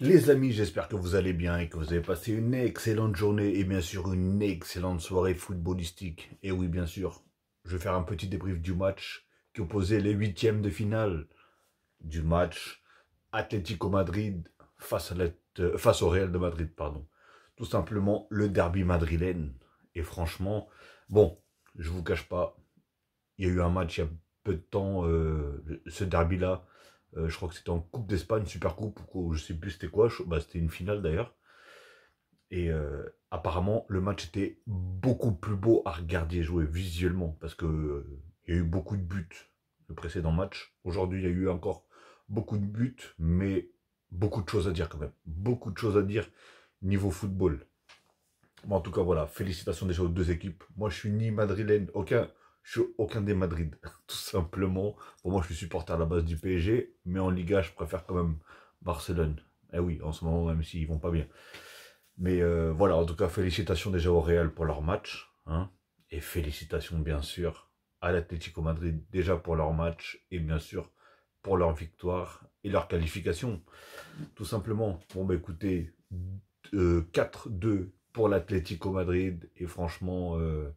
Les amis, j'espère que vous allez bien et que vous avez passé une excellente journée et bien sûr une excellente soirée footballistique. Et oui, bien sûr, je vais faire un petit débrief du match qui opposait les huitièmes de finale du match Atlético Madrid face, à euh, face au Real de Madrid. pardon. Tout simplement le derby madrilène. Et franchement, bon, je vous cache pas, il y a eu un match il y a peu de temps, euh, ce derby-là, euh, je crois que c'était en Coupe d'Espagne, Super Coupe, ou je sais plus c'était quoi. Bah, c'était une finale d'ailleurs. Et euh, apparemment, le match était beaucoup plus beau à regarder jouer visuellement parce que il y a eu beaucoup de buts le précédent match. Aujourd'hui, il y a eu encore beaucoup de buts, mais beaucoup de choses à dire quand même. Beaucoup de choses à dire niveau football. en tout cas, voilà, félicitations déjà aux deux équipes. Moi, je suis ni madrilène, aucun, je suis aucun des Madrid, tout simplement. Pour moi, je suis supporter à la base du PSG, mais en Liga, je préfère quand même Barcelone. Eh oui, en ce moment, même s'ils vont pas bien. Mais euh, voilà, en tout cas, félicitations déjà au Real pour leur match. Hein. et félicitations, bien sûr, à l'Atlético Madrid déjà pour leur match et bien sûr pour leur victoire et leur qualification. Tout simplement. Bon, bah, écoutez, 4-2 euh, pour l'Atlético Madrid. Et franchement, euh,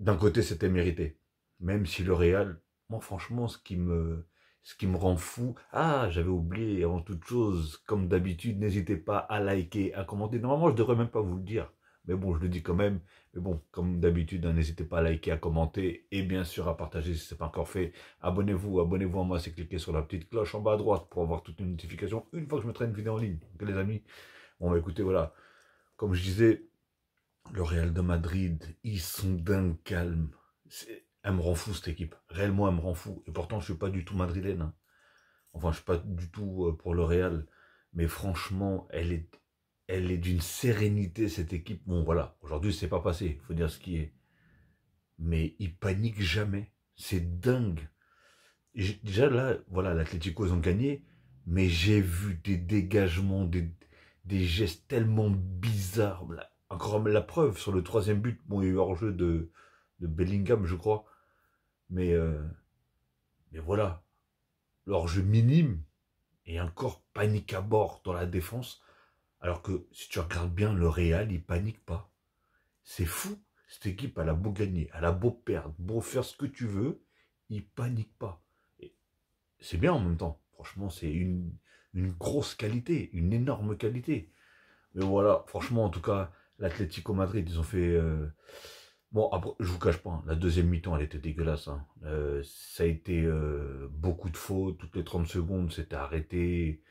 d'un côté, c'était mérité. Même si le Real, moi, franchement, ce qui me, ce qui me rend fou, ah, j'avais oublié avant toute chose, comme d'habitude, n'hésitez pas à liker, à commenter. Normalement, je ne devrais même pas vous le dire. Mais bon, je le dis quand même. Mais bon, comme d'habitude, hein, n'hésitez pas à liker, à commenter et bien sûr à partager si ce n'est pas encore fait. Abonnez-vous, abonnez-vous à moi, c'est cliquer sur la petite cloche en bas à droite pour avoir toutes les notifications une fois que je mettrai une vidéo en ligne. Donc, les amis, bon, bah, écoutez, voilà. Comme je disais, le Real de Madrid, ils sont dingues, calmes. Elle me rend fou cette équipe. Réellement, elle me rend fou. Et pourtant, je ne suis pas du tout madrilène. Hein. Enfin, je suis pas du tout euh, pour le Real. Mais franchement, elle est, elle est d'une sérénité cette équipe. Bon, voilà. Aujourd'hui, c'est pas passé. Il faut dire ce qui est. Mais ils paniquent jamais. C'est dingue. déjà là, voilà, l'Atlético ils ont gagné. Mais j'ai vu des dégagements, des, des gestes tellement bizarres. Là encore la preuve sur le troisième but. Bon, il y a eu hors-jeu de, Bellingham, je crois. Mais, euh, mais voilà. leur jeu minime et encore panique à bord dans la défense. Alors que si tu regardes bien, le Real, il panique pas. C'est fou. Cette équipe, elle a beau gagner, elle a beau perdre, beau faire ce que tu veux, il panique pas. C'est bien en même temps. Franchement, c'est une, une grosse qualité, une énorme qualité. Mais voilà, franchement, en tout cas, L'Atlético Madrid, ils ont fait... Euh, bon, après, je vous cache pas, hein, la deuxième mi-temps, elle était dégueulasse. Hein. Euh, ça a été euh, beaucoup de fautes, toutes les 30 secondes, c'était arrêté.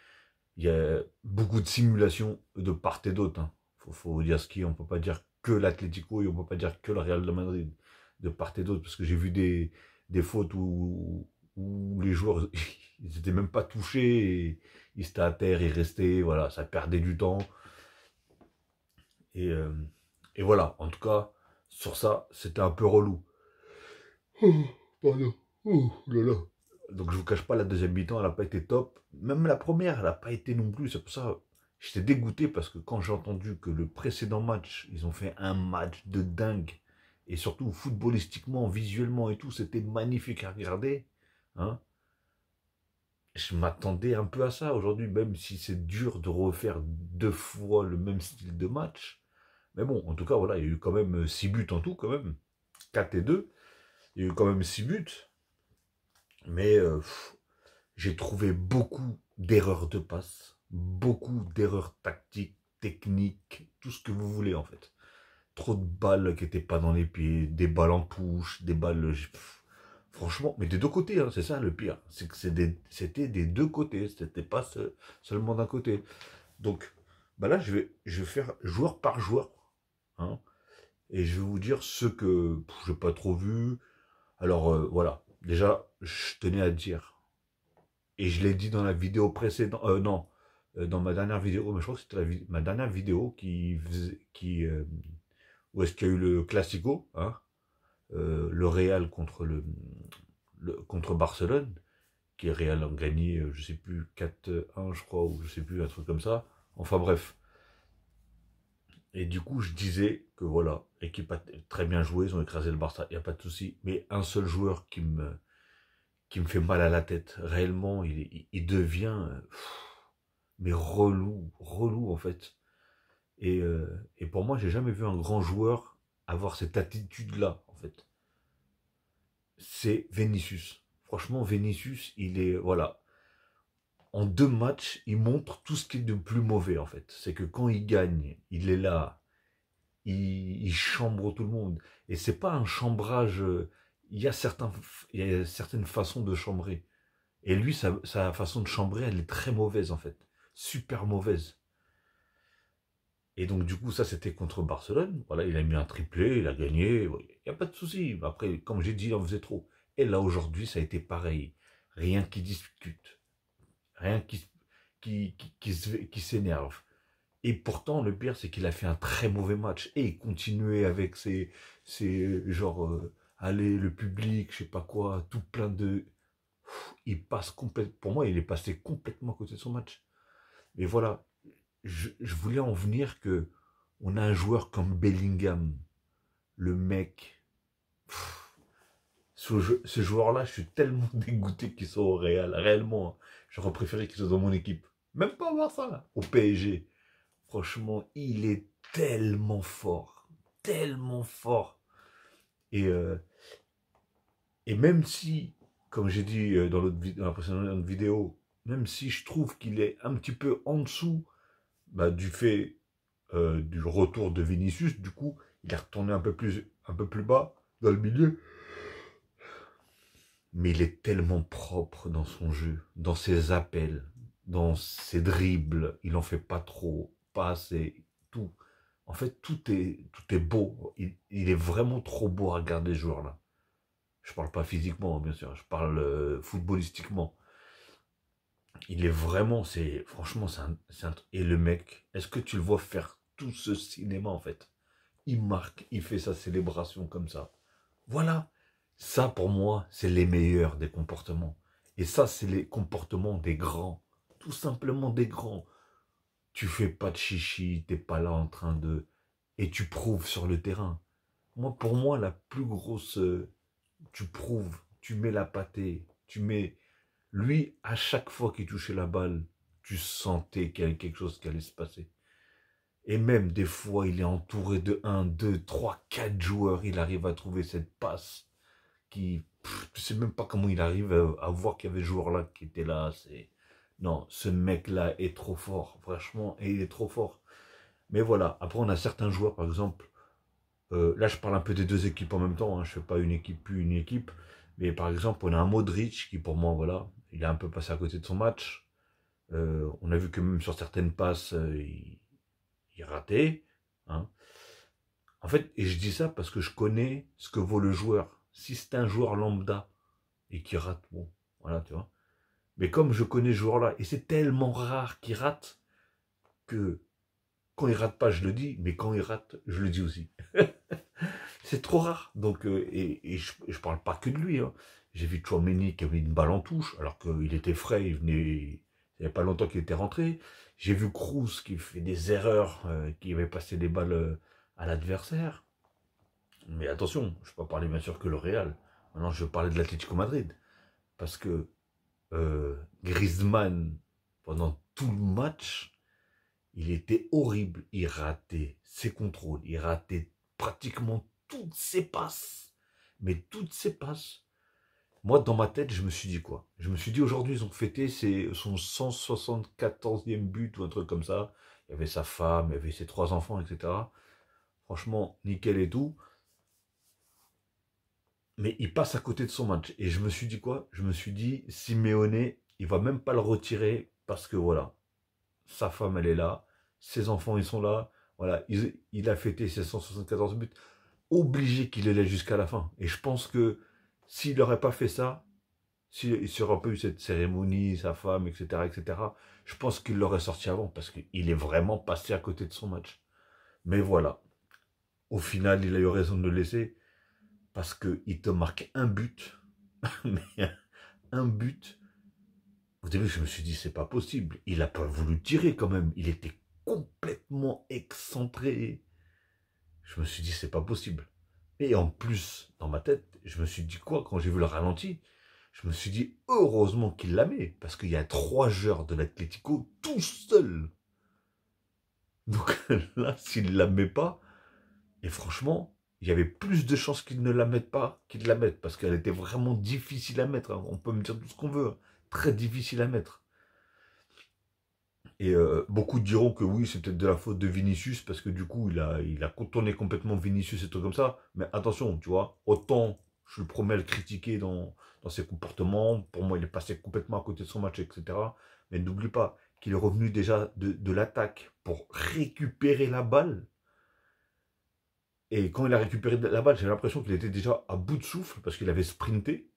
Il y a beaucoup de simulations de part et d'autre. Il hein. Faut, dire ce qui on peut pas dire que l'Atlético et on ne peut pas dire que le Real de Madrid de part et d'autre, parce que j'ai vu des, des fautes où, les joueurs, ils étaient même pas touchés, ils étaient à terre, ils restaient, voilà, ça perdait du temps. Et, euh, et, voilà, en tout cas, sur ça, c'était un peu relou. Oh, oh là là. Donc je vous cache pas, la deuxième mi-temps, elle n'a pas été top. Même la première, elle n'a pas été non plus. C'est pour ça j'étais dégoûté parce que quand j'ai entendu que le précédent match, ils ont fait un match de dingue. Et surtout footballistiquement, visuellement et tout, c'était magnifique à regarder. Hein, je m'attendais un peu à ça aujourd'hui, même si c'est dur de refaire deux fois le même style de match. Mais bon, en tout cas, voilà, il y a eu quand même 6 euh, buts en tout, quand même. 4 et 2. Il y a eu quand même 6 buts. Mais euh, j'ai trouvé beaucoup d'erreurs de passe, beaucoup d'erreurs tactiques, techniques, tout ce que vous voulez en fait. Trop de balles qui n'étaient pas dans les pieds, des balles en touche, des balles... Euh, franchement, mais des deux côtés, hein, c'est ça le pire. C'est que c'était des, deux côtés, c'était pas seulement d'un côté. Donc, bah là, je vais, je vais faire joueur par joueur Hein. Et je vais vous dire ce que je n'ai pas trop vu. Alors euh, voilà, déjà, je tenais à dire, et je l'ai dit dans la vidéo précédente, euh, non, euh, dans ma dernière vidéo, mais je crois que c'était ma dernière vidéo qui, qui où est-ce qu'il y a eu le Classico, hein, le Real contre le, contre Barcelone, qui est Real en gagné, je sais plus 4-1 je crois ou je sais plus un truc comme ça. Enfin bref, et du coup, je disais que voilà, l'équipe a très bien joué, ils ont écrasé le Barça, il n'y a pas de souci. Mais un seul joueur qui me, qui me fait mal à la tête, réellement, il, il, devient mais relou, relou en fait. Et, euh, et pour moi, j'ai jamais vu un grand joueur avoir cette attitude-là, en fait. C'est Vinicius. Franchement, Vinicius, il est, voilà, en deux matchs, il montre tout ce qui est de plus mauvais, en fait. C'est que quand il gagne, il est là, il, chambre tout le monde. Et c'est pas un chambrage. Il y, a certaines façons de chambrer. Et lui, sa, façon de chambrer, elle est très mauvaise, en fait. Super mauvaise. Et donc, du coup, ça, c'était contre Barcelone. Voilà, il a mis un triplé, il a gagné. Il n'y a pas de souci. Après, comme j'ai dit, il en faisait trop. Et là, aujourd'hui, ça a été pareil. Rien qui discute rien qui, qui, qui, qui s'énerve. Et pourtant, le pire, c'est qu'il a fait un très mauvais match. Et il continuer avec ses, ses genre, euh, aller le public, je sais pas quoi, tout plein de. Il passe complètement. Pour moi, il est passé complètement à côté de son match. Mais voilà, je, voulais en venir que on a un joueur comme Bellingham, le mec. ce, ce joueur-là, je suis tellement dégoûté qu'il soit au Real, réellement. Hein. J'aurais préféré qu'il soit dans mon équipe. Même pas avoir ça, au PSG. Franchement, il est tellement fort. Tellement fort. Et, euh, et même si, comme j'ai dit euh, dans, la précédente vidéo, même si je trouve qu'il est un petit peu en dessous bah, du fait euh, du retour de Vinicius, du coup, il est retourné un peu plus, un peu plus bas dans le milieu mais il est tellement propre dans son jeu, dans ses appels, dans ses dribbles, il n'en fait pas trop, pas assez, tout. En fait, tout est, tout est beau. Il, est vraiment trop beau à regarder ce joueur-là. Je parle pas physiquement, hein, bien sûr, hein. je parle euh, footballistiquement. Il est vraiment, c'est franchement, c'est un, Et le mec, est-ce que tu le vois faire tout ce cinéma en fait Il marque, il fait sa célébration comme ça. Voilà, ça, pour moi, c'est les meilleurs des comportements. Et ça, c'est les comportements des grands. Tout simplement des grands. Tu fais pas de chichi, t'es pas là en train de... Et tu prouves sur le terrain. Moi, pour moi, la plus grosse... Euh, tu prouves, tu mets la pâtée, tu mets... Lui, à chaque fois qu'il touchait la balle, tu sentais qu'il y avait quelque chose qui allait se passer. Et même des fois, il est entouré de 1, 2, 3, 4 joueurs. Il arrive à trouver cette passe qui, tu sais même pas comment il arrive à, voir qu'il y avait ce joueur-là qui était là. C'est non, ce mec-là est trop fort, franchement, et il est trop fort. Mais voilà. Après, on a certains joueurs, par exemple. Euh, là, je parle un peu des deux équipes en même temps. Hein, je fais pas une équipe puis une équipe. Mais par exemple, on a un Modric qui, pour moi, voilà, il a un peu passé à côté de son match. Euh, on a vu que même sur certaines passes, euh, il, il, ratait. Hein. En fait, et je dis ça parce que je connais ce que vaut le joueur si c'est un joueur lambda et qui rate, bon, voilà, tu vois. Mais comme je connais ce joueur-là, et c'est tellement rare qu'il rate, que quand il rate pas, je le dis, mais quand il rate, je le dis aussi. c'est trop rare. Donc, euh, et, je, ne parle pas que de lui. Hein. J'ai vu Chouameni qui avait une balle en touche, alors qu'il était frais, il venait. n'y avait pas longtemps qu'il était rentré. J'ai vu Cruz qui fait des erreurs, euh, qui avait passé des balles euh, à l'adversaire. Mais attention, je ne vais pas parler bien sûr que le Real. Maintenant, je vais parler de l'Atlético Madrid. Parce que euh, Griezmann, pendant tout le match, il était horrible. Il ratait ses contrôles. Il ratait pratiquement toutes ses passes. Mais toutes ses passes. Moi, dans ma tête, je me suis dit quoi Je me suis dit aujourd'hui, ils ont fêté son 174e but ou un truc comme ça. Il y avait sa femme, il y avait ses trois enfants, etc. Franchement, nickel et tout mais il passe à côté de son match. Et je me suis dit quoi Je me suis dit, Simeone, il va même pas le retirer parce que voilà, sa femme, elle est là, ses enfants, ils sont là. Voilà, il, a fêté ses 174 buts. Obligé qu'il est jusqu'à la fin. Et je pense que s'il n'aurait pas fait ça, s'il n'aurait pas eu cette cérémonie, sa femme, etc., etc., je pense qu'il l'aurait sorti avant parce qu'il est vraiment passé à côté de son match. Mais voilà, au final, il a eu raison de le laisser parce qu'il te marque un but, mais un but. Au début, je me suis dit, c'est pas possible. Il n'a pas voulu tirer quand même. Il était complètement excentré. Je me suis dit, c'est pas possible. Et en plus, dans ma tête, je me suis dit quoi quand j'ai vu le ralenti Je me suis dit, heureusement qu'il la met, parce qu'il y a trois joueurs de l'Atlético tout seul. Donc là, s'il la met pas, et franchement, il y avait plus de chances qu'il ne la mette pas qu'il la mette, parce qu'elle était vraiment difficile à mettre. Hein. On peut me dire tout ce qu'on veut, hein. très difficile à mettre. Et euh, beaucoup diront que oui, c'est peut-être de la faute de Vinicius, parce que du coup, il a, il a contourné complètement Vinicius et tout comme ça. Mais attention, tu vois, autant je le promets à le critiquer dans, ses comportements, pour moi, il est passé complètement à côté de son match, etc. Mais n'oublie pas qu'il est revenu déjà de, de l'attaque pour récupérer la balle et quand il a récupéré la balle, j'ai l'impression qu'il était déjà à bout de souffle parce qu'il avait sprinté.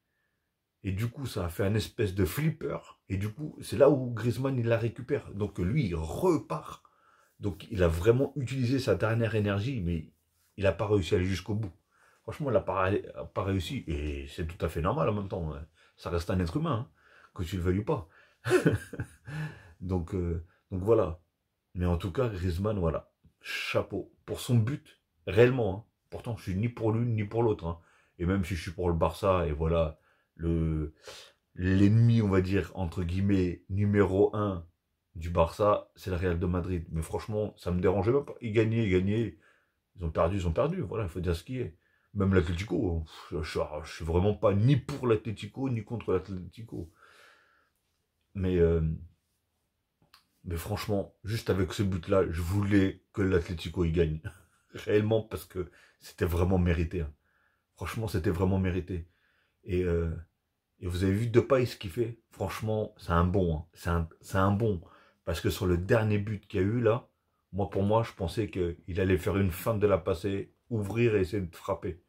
Et du coup, ça a fait un espèce de flipper. Et du coup, c'est là où Griezmann, il la récupère. Donc lui, il repart. Donc il a vraiment utilisé sa dernière énergie, mais il n'a pas réussi à aller jusqu'au bout. Franchement, il n'a pas, réussi. Et c'est tout à fait normal en même temps. Hein. Ça reste un être humain, hein, que tu le veuilles ou pas. donc, euh, donc voilà. Mais en tout cas, Griezmann, voilà. Chapeau. Pour son but, Réellement. Hein. Pourtant, je suis ni pour l'une ni pour l'autre. Hein. Et même si je suis pour le Barça, et voilà, le l'ennemi, on va dire, entre guillemets, numéro 1 du Barça, c'est le Real de Madrid. Mais franchement, ça me dérangeait pas. Ils gagnaient, ils gagnaient. Ils ont perdu, ils ont perdu. Voilà, il faut dire ce qui est. Même l'Atletico, hein. je, ne suis vraiment pas ni pour l'Atletico, ni contre l'Atletico. Mais, euh, mais franchement, juste avec ce but-là, je voulais que l'Atletico y gagne réellement parce que c'était vraiment mérité. Hein. Franchement, c'était vraiment mérité. Euh, et, vous avez vu Depay ce qu'il fait Franchement, c'est un bon. Hein. C'est un, bon. Parce que sur le dernier but qu'il y a eu là, moi pour moi, je pensais qu'il allait faire une fin de la passer, ouvrir et essayer de frapper.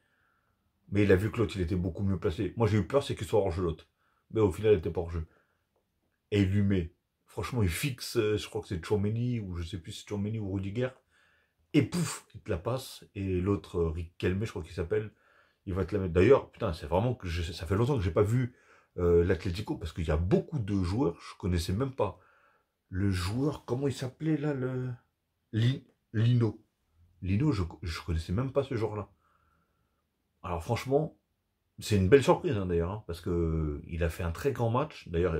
Mais il a vu que l'autre, il était beaucoup mieux placé. Moi, j'ai eu peur, c'est qu'il soit hors jeu l'autre. Mais au final, il était pas hors jeu. Et il lui met. Franchement, il fixe, euh, je crois que c'est Chomeni, ou je sais plus si c'est ou Rudiger et pouf, il te la passe, et l'autre, euh, Rick Kelmé, je crois qu'il s'appelle, il va te la mettre. D'ailleurs, putain, c'est vraiment que ça fait longtemps que je n'ai pas vu l'Atletico, euh, l'Atlético, parce qu'il y a beaucoup de joueurs, je ne connaissais même pas. Le joueur, comment il s'appelait là, le... Lino. Lino, je, ne connaissais même pas ce joueur là Alors franchement, c'est une belle surprise hein, d'ailleurs, hein, parce que euh, il a fait un très grand match. D'ailleurs,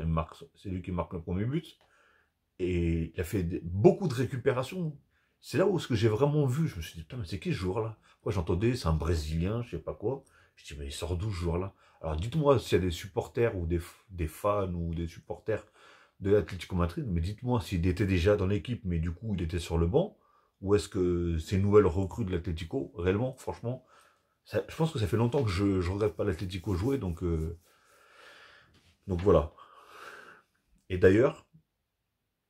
c'est lui qui marque le premier but. Et il a fait beaucoup de récupérations c'est là où ce que j'ai vraiment vu, je me suis dit, putain, mais c'est qui ce joueur-là Moi, j'entendais, c'est un Brésilien, je sais pas quoi. Je dis, mais il sort d'où ce joueur-là Alors, dites-moi s'il y a des supporters ou des, fans ou des supporters de l'Atlético Madrid, mais dites-moi s'il était déjà dans l'équipe, mais du coup, il était sur le banc, ou est-ce que ces nouvelles recrues de l'Atlético, réellement, franchement, je pense que ça fait longtemps que je ne regrette pas l'Atlético jouer, donc, euh, donc voilà. Et d'ailleurs,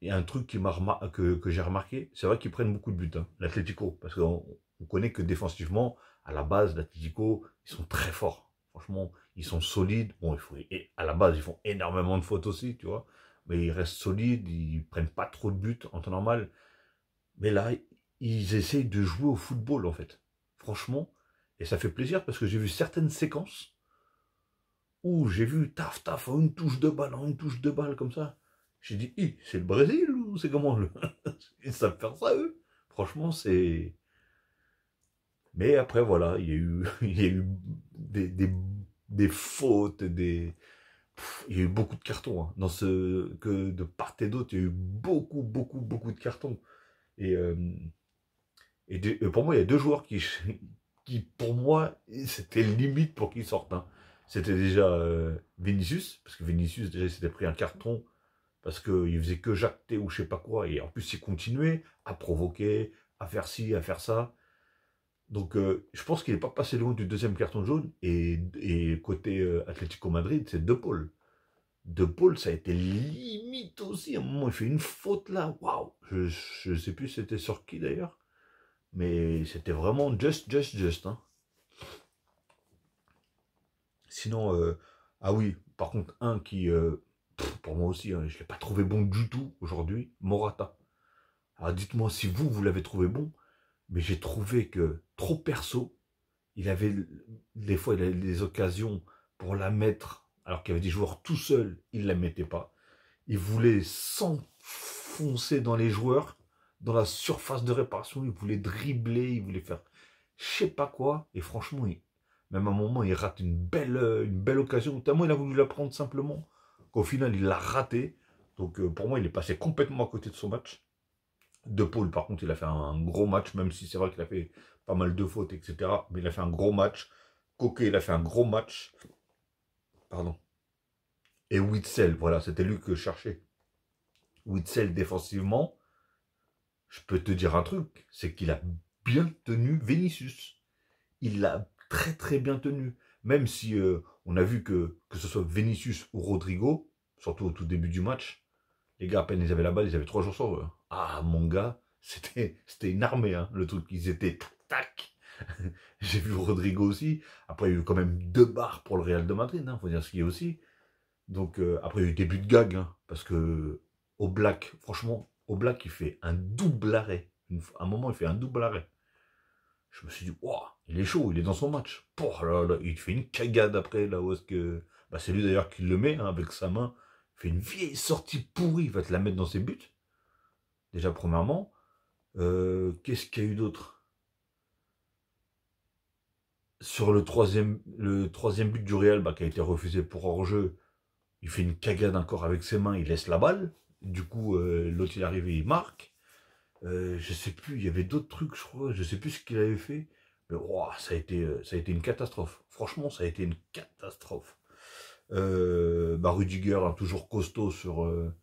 il y a un truc que, j'ai remarqué, c'est vrai qu'ils prennent beaucoup de buts, l'Atletico. Hein, l'Atlético, parce qu'on connaît que défensivement, à la base, l'Atletico, ils sont très forts. Franchement, ils sont solides. Bon, il faut, et à la base, ils font énormément de fautes aussi, tu vois. Mais ils restent solides, ils prennent pas trop de buts en temps normal. Mais là, ils essayent de jouer au football, en fait. Franchement, et ça fait plaisir parce que j'ai vu certaines séquences où j'ai vu taf taf une touche de balle, une touche de balle comme ça. J'ai dit, c'est le Brésil ou c'est comment le... Ils savent faire ça, eux. Franchement, c'est... Mais après, voilà, il y a eu, il y a eu des, des, des fautes, des... il y a eu beaucoup de cartons. Hein. Dans ce, que de part et d'autre, il y a eu beaucoup, beaucoup, beaucoup de cartons. Et, euh, et euh, pour moi, il y a deux joueurs qui, qui pour moi, c'était limite pour qu'ils sortent. Hein. C'était déjà euh, Vinicius, parce que Vinicius, déjà, s'était pris un carton parce qu'il faisait que jacter ou je sais pas quoi, et en plus il continuait à provoquer, à faire ci, à faire ça. Donc euh, je pense qu'il n'est pas passé loin du deuxième carton jaune, et, côté euh, Atlético Madrid, c'est De Paul. De Paul, ça a été limite aussi, à un moment il fait une faute là, waouh Je ne sais plus c'était sur qui d'ailleurs, mais c'était vraiment just, just, just. Hein. Sinon, euh, ah oui, par contre, un qui, pour moi aussi, hein, je ne l'ai pas trouvé bon du tout aujourd'hui, Morata. Alors dites-moi si vous, vous l'avez trouvé bon, mais j'ai trouvé que trop perso, il avait des fois des occasions pour la mettre, alors qu'il y avait des joueurs tout seuls, il ne la mettait pas. Il voulait s'enfoncer dans les joueurs, dans la surface de réparation, il voulait dribbler, il voulait faire je sais pas quoi, et franchement, même à un moment, il rate une belle, euh, une belle occasion, notamment il a voulu la prendre simplement qu'au final, il l'a raté. Donc, euh, pour moi, il est passé complètement à côté de son match. De Paul, par contre, il a fait un, gros match, même si c'est vrai qu'il a fait pas mal de fautes, etc. Mais il a fait un gros match. Coquet, il a fait un gros match. Pardon. Et Witzel, voilà, c'était lui que je cherchais. Witzel, défensivement, je peux te dire un truc, c'est qu'il a bien tenu Vénitius. Il l'a très très bien tenu même si euh, on a vu que, que ce soit Vinicius ou Rodrigo, surtout au tout début du match, les gars, à peine ils avaient la balle, ils avaient trois jours sur eux. Hein. Ah, mon gars, c'était une armée, hein, le truc. Ils étaient tac, J'ai vu Rodrigo aussi. Après, il y a eu quand même deux barres pour le Real de Madrid, il hein, faut dire ce qu'il y a aussi. Donc, euh, après, il y a eu début de gag, parce que au Black, franchement, au Black, il fait un double arrêt. à un moment, il fait un double arrêt. Je me suis dit, waouh il est chaud, il est dans son match. Pour là, il fait une cagade après, là où est-ce que. Bah, c'est lui d'ailleurs qui le met, hein, avec sa main. Il fait une vieille sortie pourrie, il va te la mettre dans ses buts. Déjà, premièrement. Euh, qu'est-ce qu'il y a eu d'autre Sur le troisième, le troisième but du Real, bah, qui a été refusé pour hors-jeu, il fait une cagade encore avec ses mains, il laisse la balle. Du coup, euh, l'autre il arrive et il marque je euh, je sais plus, il y avait d'autres trucs, je crois, je sais plus ce qu'il avait fait. Mais ça, a été, euh, ça a été une catastrophe. Franchement, ça a été une catastrophe. Euh, bah, Rudiger, hein, toujours costaud sur, euh,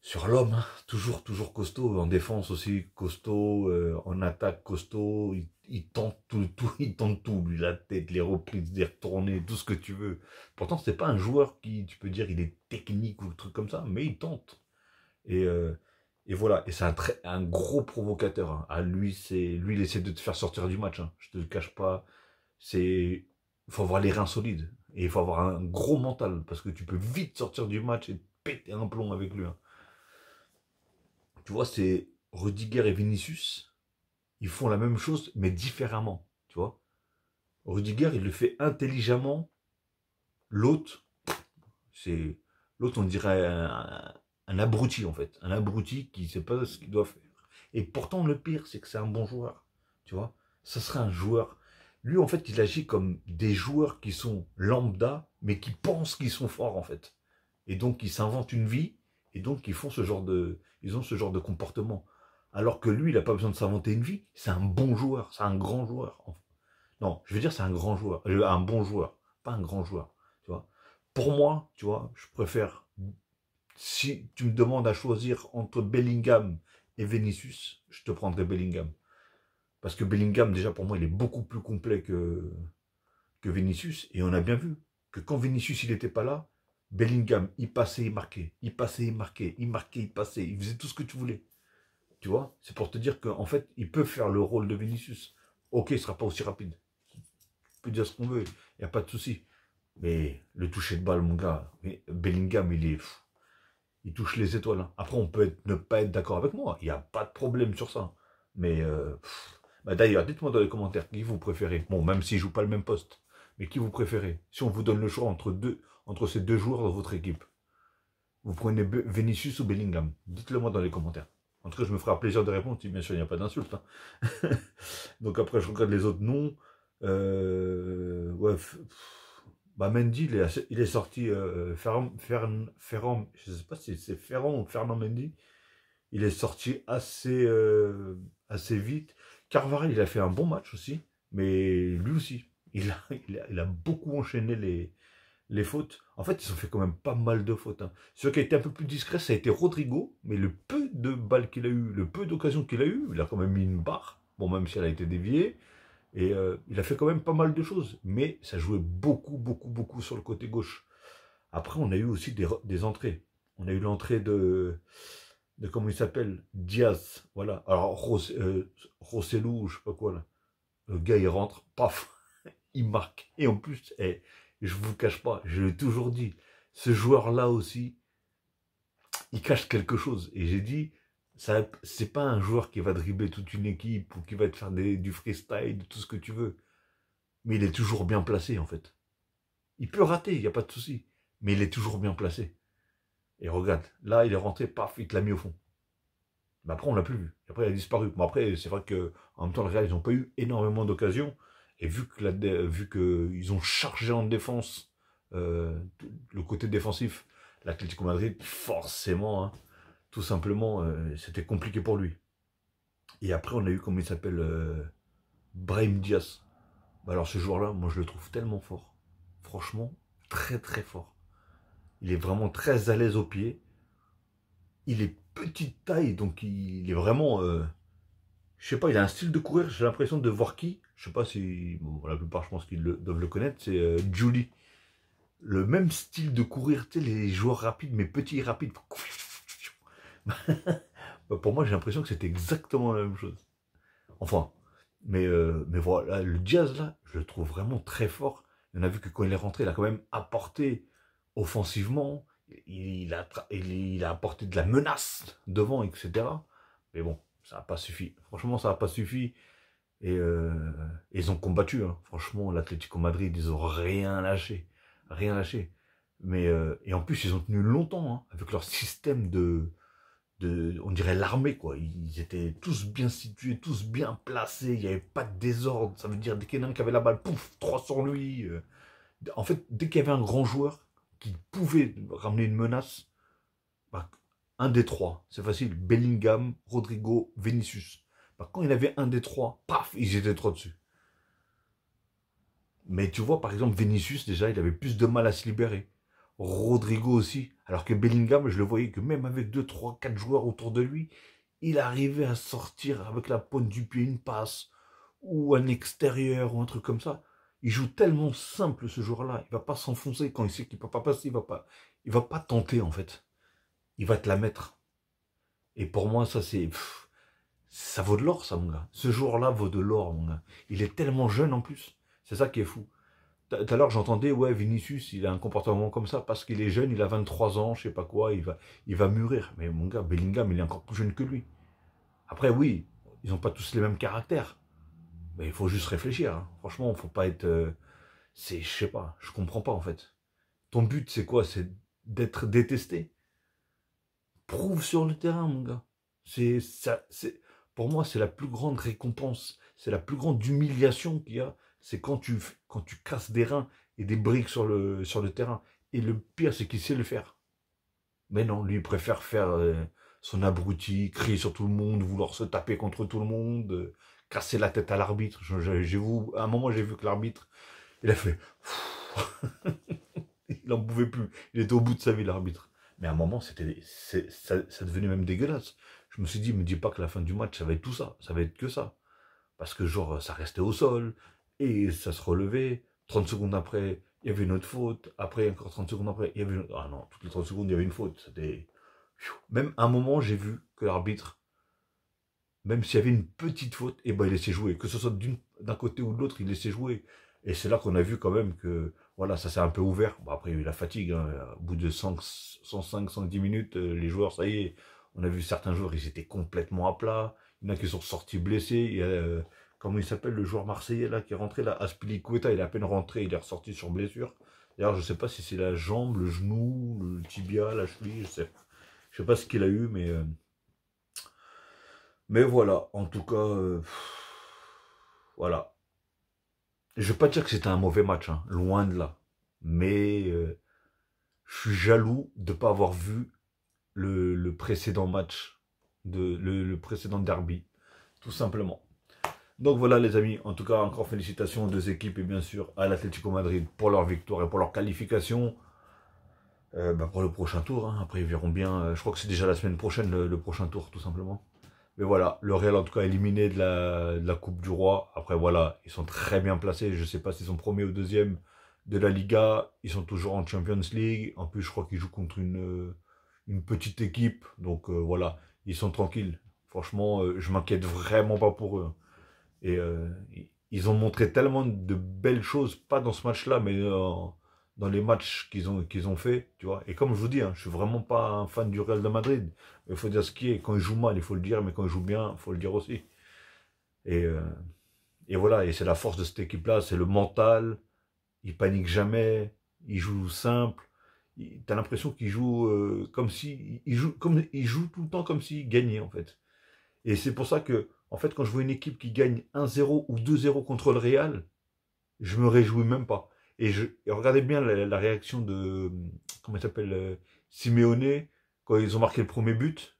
sur l'homme, hein, toujours, toujours costaud. En défense aussi, costaud. en attaque, costaud. Il, tente tout, il tente tout. Lui, la tête, les reprises, les retournées, tout ce que tu veux. Pourtant, c'est pas un joueur qui, tu peux dire, il est technique ou truc comme ça, mais il tente. Et et voilà, et c'est un, très, un gros provocateur. À hein. ah, lui, c'est lui, il essaie de te faire sortir du match. Hein. Je te le cache pas. C'est, faut avoir les reins solides et il faut avoir un gros mental parce que tu peux vite sortir du match et péter un plomb avec lui. Hein. Tu vois, c'est Rudiger et Vinicius. Ils font la même chose mais différemment. Tu vois, Rudiger, il le fait intelligemment. L'autre, c'est l'autre, on dirait un abruti en fait, un abruti qui ne sait pas ce qu'il doit faire. Et pourtant le pire, c'est que c'est un bon joueur, tu vois. Ça serait un joueur. Lui en fait, il agit comme des joueurs qui sont lambda, mais qui pensent qu'ils sont forts en fait. Et donc ils s'inventent une vie, et donc ils font ce genre de, ils ont ce genre de comportement. Alors que lui, il n'a pas besoin de s'inventer une vie. C'est un bon joueur, c'est un grand joueur. Non, je veux dire, c'est un grand joueur, euh, un bon joueur, pas un grand joueur. Tu vois. Pour moi, tu vois, je préfère si tu me demandes à choisir entre Bellingham et Vinicius, je te prendrai Bellingham. Parce que Bellingham, déjà pour moi, il est beaucoup plus complet que, que Et on a bien vu que quand Vinicius il n'était pas là, Bellingham, il passait, il marquait, il passait, il marquait, il marquait, il passait, il faisait tout ce que tu voulais. Tu vois C'est pour te dire qu'en fait, il peut faire le rôle de Vinicius. Ok, il ne sera pas aussi rapide. On peut dire ce qu'on veut, il n'y a pas de souci. Mais le toucher de balle, mon gars, Bellingham, il est. Fou il touche les étoiles. Hein. Après, on peut ne pas être d'accord avec moi, il n'y a pas de problème sur ça. Mais euh, bah, d'ailleurs, dites-moi dans les commentaires qui vous préférez. Bon, même si je joue pas le même poste, mais qui vous préférez Si on vous donne le choix entre, deux, entre ces deux joueurs dans votre équipe, vous prenez Vinicius ou Bellingham Dites-le moi dans les commentaires. En tout cas, je me ferai plaisir de répondre, bien sûr il n'y a pas d'insulte. Hein. Donc après, je regarde les autres noms. Euh, ouais, bah, Mendy, il est, sorti, euh, Ferrand, je ne je sais pas si c'est Ferrand ou Fernand Mendy, il est sorti assez, euh, assez vite. Carvara, il a fait un bon match aussi, mais lui aussi, il a, il a, beaucoup enchaîné les, les fautes. En fait, ils ont fait quand même pas mal de fautes. Hein. Ce qui a été un peu plus discret, ça a été Rodrigo, mais le peu de balles qu'il a eu, le peu d'occasions qu'il a eu, il a quand même mis une barre, bon, même si elle a été déviée. Et euh, il a fait quand même pas mal de choses, mais ça jouait beaucoup, beaucoup, beaucoup sur le côté gauche. Après, on a eu aussi des, entrées. On a eu l'entrée de, de, comment il s'appelle Diaz, voilà. Alors, euh, Roselou je sais pas quoi, Le gars, il rentre, paf, il marque. Et en plus, et eh, je vous cache pas, je l'ai toujours dit, ce joueur-là aussi, il cache quelque chose. Et j'ai dit, c'est pas un joueur qui va dribbler toute une équipe ou qui va te faire du freestyle, de tout ce que tu veux. Mais il est toujours bien placé, en fait. Il peut rater, il n'y a pas de souci. Mais il est toujours bien placé. Et regarde, là, il est rentré, paf, il te l'a mis au fond. Mais après, on l'a plus vu. Après, il a disparu. Mais après, c'est vrai qu'en même temps, le Real, ils n'ont pas eu énormément d'occasions. Et vu qu'ils ont chargé en défense euh, le côté défensif, l'Atlético Madrid, forcément, hein, simplement, euh, c'était compliqué pour lui. Et après, on a eu, comment il s'appelle, euh, Brahim Diaz. Bah, alors ce joueur-là, moi je le trouve tellement fort. Franchement, très très fort. Il est vraiment très à l'aise au pied. Il est petite taille, donc il est vraiment... Euh, je sais pas, il a un style de courir, j'ai l'impression de voir qui. Je sais pas si... la plupart, je pense qu'ils doivent le connaître, c'est Julie. Le même style de courir, tu les joueurs rapides, mais petits et rapides. Bah, pour moi, j'ai l'impression que c'était exactement la même chose. Enfin, mais, euh, mais voilà, le jazz, là, je le trouve vraiment très fort. On a vu que quand il est rentré, il a quand même apporté offensivement, il a, il a apporté de la menace devant, etc. Mais bon, ça n'a pas suffi. Franchement, ça n'a pas suffi. Et euh, ils ont combattu. Hein. Franchement, l'Atlético Madrid, ils ont rien lâché. Rien lâché. Mais euh, et en plus, ils ont tenu longtemps hein, avec leur système de, on dirait l'armée, quoi. Ils étaient tous bien situés, tous bien placés, il n'y avait pas de désordre. Ça veut dire, dès qu'il y en a un qui avait la balle, pouf, trois sur lui. Euh. En fait, dès qu'il y avait un grand joueur qui pouvait ramener une menace, bah, un des trois, c'est facile, Bellingham, Rodrigo, Vinicius. Par bah, quand il avait un des trois, paf, ils étaient trop dessus. Mais tu vois, par exemple, Vinicius, déjà, il avait plus de mal à se libérer. Rodrigo aussi. Alors que Bellingham, je le voyais que même avec 2, 3, 4 joueurs autour de lui, il arrivait à sortir avec la pointe du pied une passe ou un extérieur ou un truc comme ça. Il joue tellement simple ce jour là Il va pas s'enfoncer quand il sait qu'il peut pas passer. Il va pas, il va pas tenter en fait. Il va te la mettre. Et pour moi, ça c'est, ça vaut de l'or, ça mon gars. Ce joueur-là vaut de l'or, mon gars. Il est tellement jeune en plus. C'est ça qui est fou. Tout à l'heure, j'entendais, ouais, Vinicius, il a un comportement comme ça parce qu'il est jeune, il a 23 ans, je sais pas quoi, il va, il va mûrir. Mais mon gars, Bellingham, il est encore plus jeune que lui. Après, oui, ils n'ont pas tous les mêmes caractères. Mais il faut juste réfléchir. Hein. Franchement, il faut pas être. Euh, c'est, je sais pas, je comprends pas en fait. Ton but, c'est quoi C'est d'être détesté. Prouve sur le terrain, mon gars. C'est ça. C'est pour moi, c'est la plus grande récompense. C'est la plus grande humiliation qu'il y a c'est quand tu, quand tu casses des reins et des briques sur le, sur le terrain. Et le pire, c'est qu'il sait le faire. Mais non, lui, il préfère faire euh, son abruti, crier sur tout le monde, vouloir se taper contre tout le monde, euh, casser la tête à l'arbitre. J'ai vu, à un moment, j'ai vu que l'arbitre, il a fait... il n'en pouvait plus. Il était au bout de sa vie, l'arbitre. Mais à un moment, c'était, ça, ça devenait même dégueulasse. Je me suis dit, me dis pas que la fin du match, ça va être tout ça. Ça va être que ça. Parce que, genre, ça restait au sol. Et ça se relevait. 30 secondes après, il y avait une autre faute. Après, encore 30 secondes après, il y avait une... Ah non, toutes les 30 secondes, il y avait une faute. Même à un moment, j'ai vu que l'arbitre, même s'il y avait une petite faute, et eh ben, il laissait jouer. Que ce soit d'un côté ou de l'autre, il laissait jouer. Et c'est là qu'on a vu quand même que voilà, ça s'est un peu ouvert. après, il y a eu la fatigue. Hein. Au bout de 100, 105, 110 minutes, euh, les joueurs, ça y est, on a vu certains joueurs, ils étaient complètement à plat. Il y en a qui sont sortis blessés. Il y a, euh, comment il s'appelle, le joueur marseillais là, qui est rentré, là, Aspilicueta, il est à peine rentré, il est ressorti sur blessure. D'ailleurs, je ne sais pas si c'est la jambe, le genou, le tibia, la cheville, je sais, je sais pas ce qu'il a eu, mais... Euh, mais voilà, en tout cas, euh, voilà. Je ne vais pas dire que c'était un mauvais match, hein, loin de là. Mais euh, je suis jaloux de ne pas avoir vu le, précédent match, de, le précédent derby, tout simplement. Donc voilà les amis, en tout cas encore félicitations aux deux équipes et bien sûr à l'Atlético Madrid pour leur victoire et pour leur qualification euh, bah, pour le prochain tour. Hein. Après ils verront bien, euh, je crois que c'est déjà la semaine prochaine le, prochain tour tout simplement. Mais voilà, le Real en tout cas éliminé de la, Coupe du Roi. Après voilà, ils sont très bien placés, je ne sais pas s'ils sont premiers ou deuxième de la Liga. Ils sont toujours en Champions League. En plus je crois qu'ils jouent contre une, euh, petite équipe. Donc voilà, ils sont tranquilles. Franchement, je m'inquiète vraiment pas pour eux. Et euh, ils ont montré tellement de belles choses, pas dans ce match-là, mais dans, les matchs qu'ils ont, qu'ils ont fait, tu vois. Et comme je vous dis, hein, je suis vraiment pas un fan du Real de Madrid. Il faut dire ce qui est. Quand ils jouent mal, il faut le dire, mais quand ils jouent bien, il faut le dire aussi. Euh, et, voilà, et c'est la force de cette équipe-là, c'est le mental. Ils paniquent jamais, ils jouent simple. T'as l'impression qu'ils jouent euh, comme si, ils jouent, comme, ils jouent tout le temps comme s'ils gagnaient en fait. Et c'est pour ça que en fait, quand je vois une équipe qui gagne 1-0 ou 2-0 contre le Real, je me réjouis même pas. Et, regardez bien la, réaction de, comment s'appelle, euh, Simeone, quand ils ont marqué le premier but.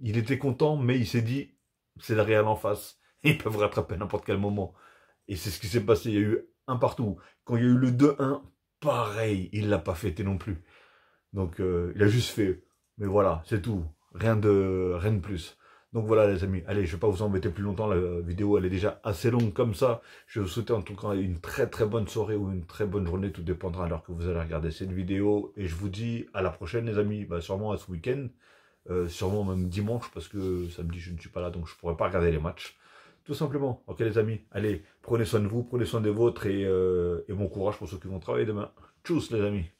Il était content, mais il s'est dit, c'est le Real en face. Ils peuvent rattraper n'importe quel moment. Et c'est ce qui s'est passé. Il y a eu un partout. Quand il y a eu le 2-1, pareil, il l'a pas fêté non plus. Donc, euh, il a juste fait, mais voilà, c'est tout. Rien de, rien de plus. Donc voilà les amis, allez, je ne vais pas vous embêter plus longtemps, la vidéo elle est déjà assez longue comme ça. Je vous souhaite en tout cas une très très bonne soirée ou une très bonne journée, tout dépendra alors que vous allez regarder cette vidéo. Et je vous dis à la prochaine les amis, bah, sûrement à ce week-end, euh, sûrement même dimanche parce que samedi je ne suis pas là donc je ne pourrai pas regarder les matchs. Tout simplement, ok les amis, allez, prenez soin de vous, prenez soin des vôtres et, euh, et bon courage pour ceux qui vont travailler demain. Tchuss les amis